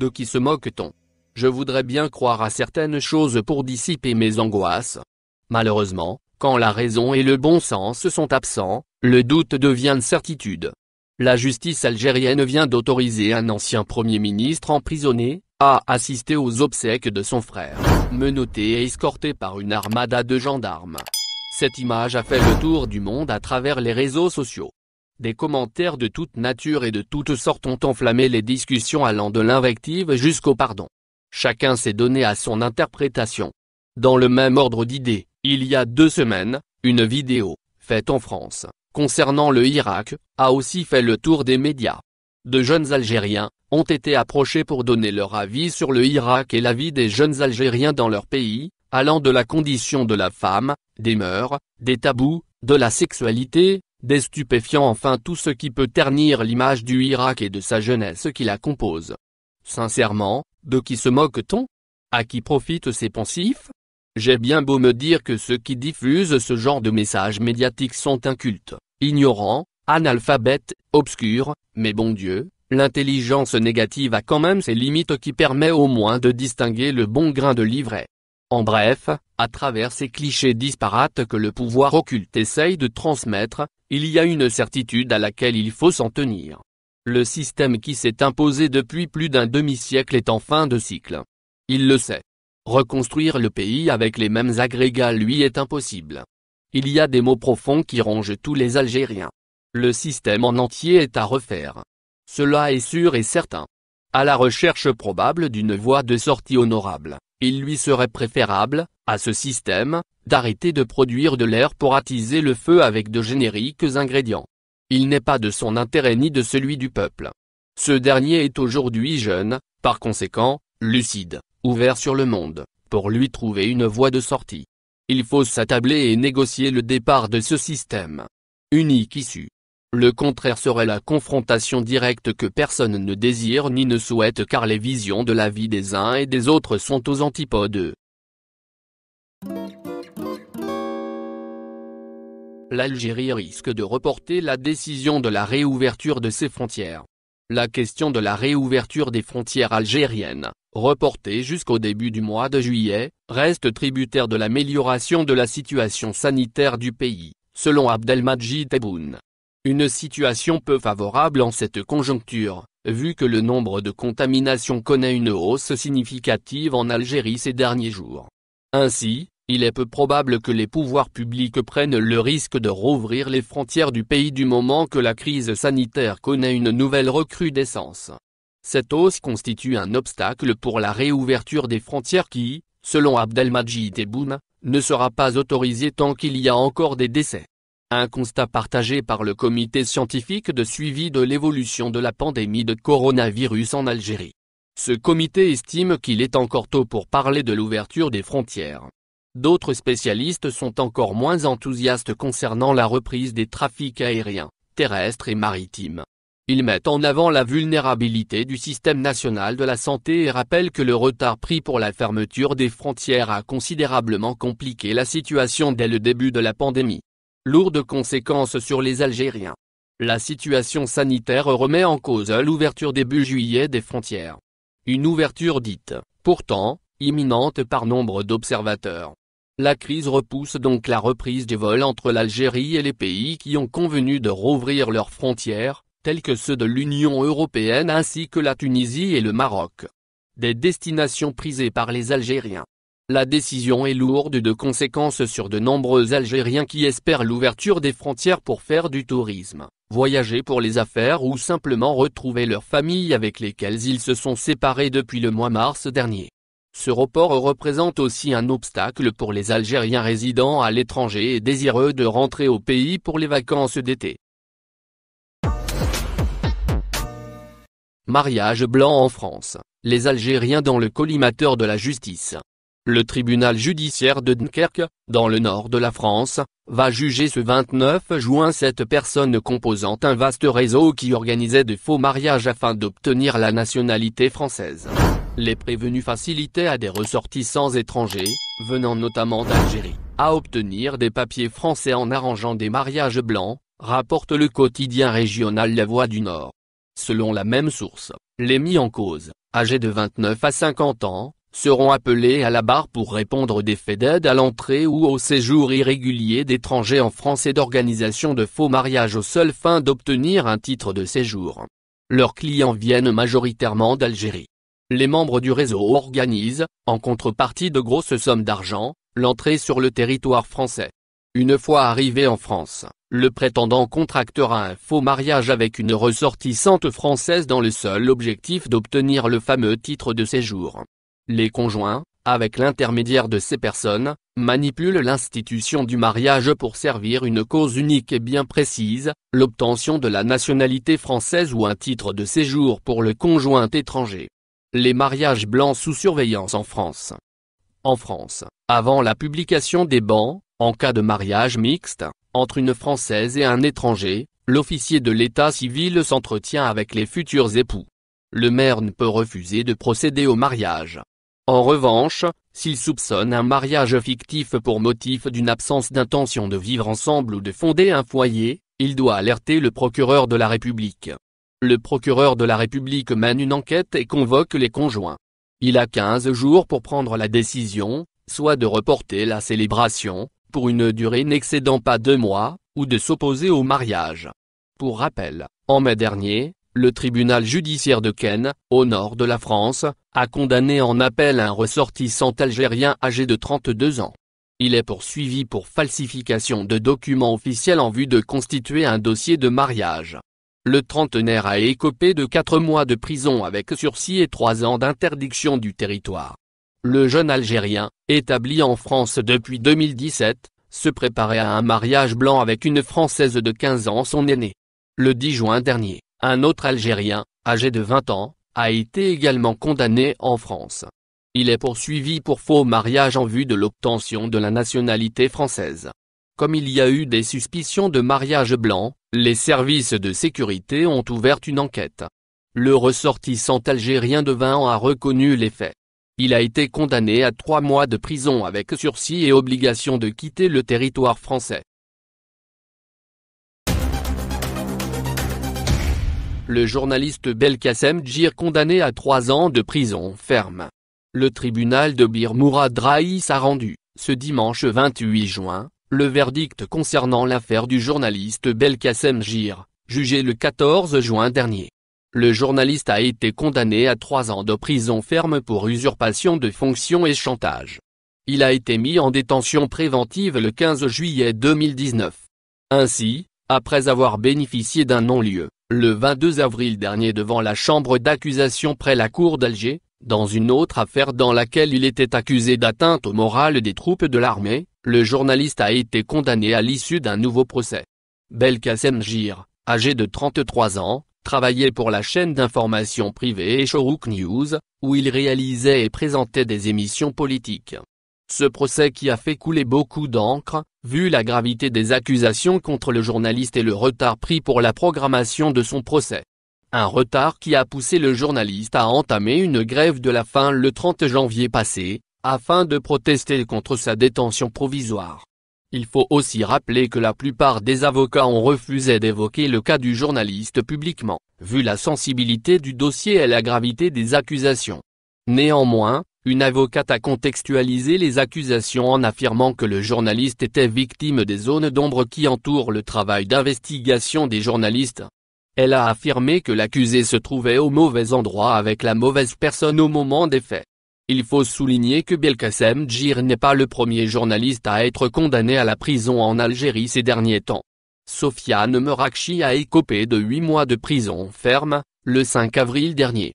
De qui se moque-t-on Je voudrais bien croire à certaines choses pour dissiper mes angoisses. Malheureusement, quand la raison et le bon sens sont absents, le doute devient certitude. La justice algérienne vient d'autoriser un ancien Premier ministre emprisonné, à assister aux obsèques de son frère, menotté et escorté par une armada de gendarmes. Cette image a fait le tour du monde à travers les réseaux sociaux. Des commentaires de toute nature et de toutes sortes ont enflammé les discussions allant de l'invective jusqu'au pardon. Chacun s'est donné à son interprétation. Dans le même ordre d'idées, il y a deux semaines, une vidéo, faite en France, concernant le Irak, a aussi fait le tour des médias. De jeunes Algériens, ont été approchés pour donner leur avis sur le Irak et la vie des jeunes Algériens dans leur pays, allant de la condition de la femme, des mœurs, des tabous, de la sexualité, des stupéfiants enfin tout ce qui peut ternir l'image du Irak et de sa jeunesse qui la compose. Sincèrement, de qui se moque-t-on À qui profitent ces pensifs J'ai bien beau me dire que ceux qui diffusent ce genre de messages médiatiques sont incultes, ignorants, analphabètes, obscurs, mais bon Dieu, l'intelligence négative a quand même ses limites qui permet au moins de distinguer le bon grain de l'ivraie. En bref, à travers ces clichés disparates que le pouvoir occulte essaye de transmettre, il y a une certitude à laquelle il faut s'en tenir. Le système qui s'est imposé depuis plus d'un demi-siècle est en fin de cycle. Il le sait. Reconstruire le pays avec les mêmes agrégats lui est impossible. Il y a des mots profonds qui rongent tous les Algériens. Le système en entier est à refaire. Cela est sûr et certain. À la recherche probable d'une voie de sortie honorable il lui serait préférable, à ce système, d'arrêter de produire de l'air pour attiser le feu avec de génériques ingrédients. Il n'est pas de son intérêt ni de celui du peuple. Ce dernier est aujourd'hui jeune, par conséquent, lucide, ouvert sur le monde, pour lui trouver une voie de sortie. Il faut s'attabler et négocier le départ de ce système. Unique issue. Le contraire serait la confrontation directe que personne ne désire ni ne souhaite car les visions de la vie des uns et des autres sont aux antipodes. L'Algérie risque de reporter la décision de la réouverture de ses frontières. La question de la réouverture des frontières algériennes, reportée jusqu'au début du mois de juillet, reste tributaire de l'amélioration de la situation sanitaire du pays, selon Abdelmajid Tebboune. Une situation peu favorable en cette conjoncture, vu que le nombre de contaminations connaît une hausse significative en Algérie ces derniers jours. Ainsi, il est peu probable que les pouvoirs publics prennent le risque de rouvrir les frontières du pays du moment que la crise sanitaire connaît une nouvelle recrudescence. Cette hausse constitue un obstacle pour la réouverture des frontières qui, selon Abdelmajid Tebboune, ne sera pas autorisée tant qu'il y a encore des décès. Un constat partagé par le comité scientifique de suivi de l'évolution de la pandémie de coronavirus en Algérie. Ce comité estime qu'il est encore tôt pour parler de l'ouverture des frontières. D'autres spécialistes sont encore moins enthousiastes concernant la reprise des trafics aériens, terrestres et maritimes. Ils mettent en avant la vulnérabilité du système national de la santé et rappellent que le retard pris pour la fermeture des frontières a considérablement compliqué la situation dès le début de la pandémie lourdes conséquences sur les Algériens. La situation sanitaire remet en cause l'ouverture début juillet des frontières. Une ouverture dite, pourtant, imminente par nombre d'observateurs. La crise repousse donc la reprise des vols entre l'Algérie et les pays qui ont convenu de rouvrir leurs frontières, tels que ceux de l'Union européenne ainsi que la Tunisie et le Maroc. Des destinations prisées par les Algériens. La décision est lourde de conséquences sur de nombreux Algériens qui espèrent l'ouverture des frontières pour faire du tourisme, voyager pour les affaires ou simplement retrouver leurs familles avec lesquelles ils se sont séparés depuis le mois mars dernier. Ce report représente aussi un obstacle pour les Algériens résidant à l'étranger et désireux de rentrer au pays pour les vacances d'été. Mariage blanc en France, les Algériens dans le collimateur de la justice. Le tribunal judiciaire de Dunkerque, dans le nord de la France, va juger ce 29 juin cette personne composant un vaste réseau qui organisait de faux mariages afin d'obtenir la nationalité française. Les prévenus facilitaient à des ressortissants étrangers, venant notamment d'Algérie, à obtenir des papiers français en arrangeant des mariages blancs, rapporte le quotidien régional La Voix du Nord. Selon la même source, les mis en cause, âgés de 29 à 50 ans, seront appelés à la barre pour répondre des faits d'aide à l'entrée ou au séjour irrégulier d'étrangers en France et d'organisation de faux mariages aux seules fins d'obtenir un titre de séjour. Leurs clients viennent majoritairement d'Algérie. Les membres du réseau organisent, en contrepartie de grosses sommes d'argent, l'entrée sur le territoire français. Une fois arrivé en France, le prétendant contractera un faux mariage avec une ressortissante française dans le seul objectif d'obtenir le fameux titre de séjour. Les conjoints, avec l'intermédiaire de ces personnes, manipulent l'institution du mariage pour servir une cause unique et bien précise, l'obtention de la nationalité française ou un titre de séjour pour le conjoint étranger. Les mariages blancs sous surveillance en France. En France, avant la publication des bans, en cas de mariage mixte, entre une Française et un étranger, l'officier de l'état civil s'entretient avec les futurs époux. Le maire ne peut refuser de procéder au mariage. En revanche, s'il soupçonne un mariage fictif pour motif d'une absence d'intention de vivre ensemble ou de fonder un foyer, il doit alerter le procureur de la République. Le procureur de la République mène une enquête et convoque les conjoints. Il a 15 jours pour prendre la décision, soit de reporter la célébration, pour une durée n'excédant pas deux mois, ou de s'opposer au mariage. Pour rappel, en mai dernier, le tribunal judiciaire de Caen, au nord de la France, a condamné en appel un ressortissant algérien âgé de 32 ans. Il est poursuivi pour falsification de documents officiels en vue de constituer un dossier de mariage. Le trentenaire a écopé de 4 mois de prison avec sursis et 3 ans d'interdiction du territoire. Le jeune Algérien, établi en France depuis 2017, se préparait à un mariage blanc avec une Française de 15 ans son aînée. Le 10 juin dernier, un autre Algérien, âgé de 20 ans, a été également condamné en France. Il est poursuivi pour faux mariage en vue de l'obtention de la nationalité française. Comme il y a eu des suspicions de mariage blanc, les services de sécurité ont ouvert une enquête. Le ressortissant algérien de 20 ans a reconnu les faits. Il a été condamné à trois mois de prison avec sursis et obligation de quitter le territoire français. le journaliste Belkacem Djir condamné à trois ans de prison ferme. Le tribunal de Bir Mourad Raïs a rendu, ce dimanche 28 juin, le verdict concernant l'affaire du journaliste Belkacem Djir, jugé le 14 juin dernier. Le journaliste a été condamné à trois ans de prison ferme pour usurpation de fonction et chantage. Il a été mis en détention préventive le 15 juillet 2019. Ainsi, après avoir bénéficié d'un non-lieu, le 22 avril dernier devant la chambre d'accusation près la cour d'Alger, dans une autre affaire dans laquelle il était accusé d'atteinte au moral des troupes de l'armée, le journaliste a été condamné à l'issue d'un nouveau procès. Belkacem Gir, âgé de 33 ans, travaillait pour la chaîne d'information privée Echorouk News, où il réalisait et présentait des émissions politiques. Ce procès qui a fait couler beaucoup d'encre, Vu la gravité des accusations contre le journaliste et le retard pris pour la programmation de son procès. Un retard qui a poussé le journaliste à entamer une grève de la faim le 30 janvier passé, afin de protester contre sa détention provisoire. Il faut aussi rappeler que la plupart des avocats ont refusé d'évoquer le cas du journaliste publiquement, vu la sensibilité du dossier et la gravité des accusations. Néanmoins, une avocate a contextualisé les accusations en affirmant que le journaliste était victime des zones d'ombre qui entourent le travail d'investigation des journalistes. Elle a affirmé que l'accusé se trouvait au mauvais endroit avec la mauvaise personne au moment des faits. Il faut souligner que Belkacem Djir n'est pas le premier journaliste à être condamné à la prison en Algérie ces derniers temps. Sofiane Murakshi a écopé de 8 mois de prison ferme, le 5 avril dernier.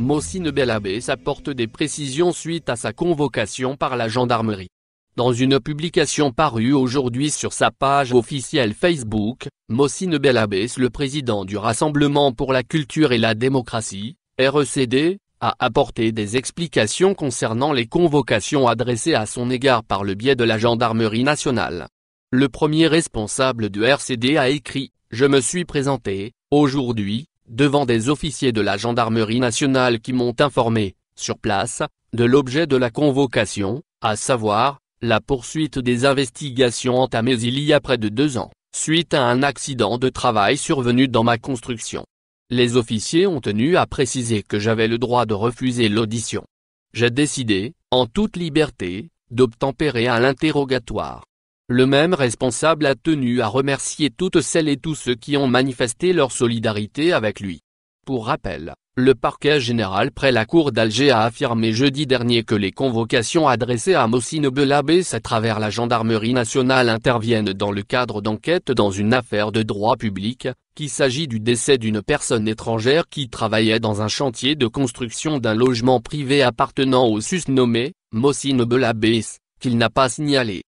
Mossine Belabès apporte des précisions suite à sa convocation par la gendarmerie. Dans une publication parue aujourd'hui sur sa page officielle Facebook, Mossine Belabès, le président du Rassemblement pour la culture et la démocratie, RECD, a apporté des explications concernant les convocations adressées à son égard par le biais de la gendarmerie nationale. Le premier responsable du RCD a écrit « Je me suis présenté, aujourd'hui, devant des officiers de la gendarmerie nationale qui m'ont informé, sur place, de l'objet de la convocation, à savoir, la poursuite des investigations entamées il y a près de deux ans, suite à un accident de travail survenu dans ma construction. Les officiers ont tenu à préciser que j'avais le droit de refuser l'audition. J'ai décidé, en toute liberté, d'obtempérer à l'interrogatoire. Le même responsable a tenu à remercier toutes celles et tous ceux qui ont manifesté leur solidarité avec lui. Pour rappel, le parquet général près la cour d'Alger a affirmé jeudi dernier que les convocations adressées à Mossine Belabès à travers la gendarmerie nationale interviennent dans le cadre d'enquêtes dans une affaire de droit public, qu'il s'agit du décès d'une personne étrangère qui travaillait dans un chantier de construction d'un logement privé appartenant au sus-nommé, Mossine Belabès, qu'il n'a pas signalé.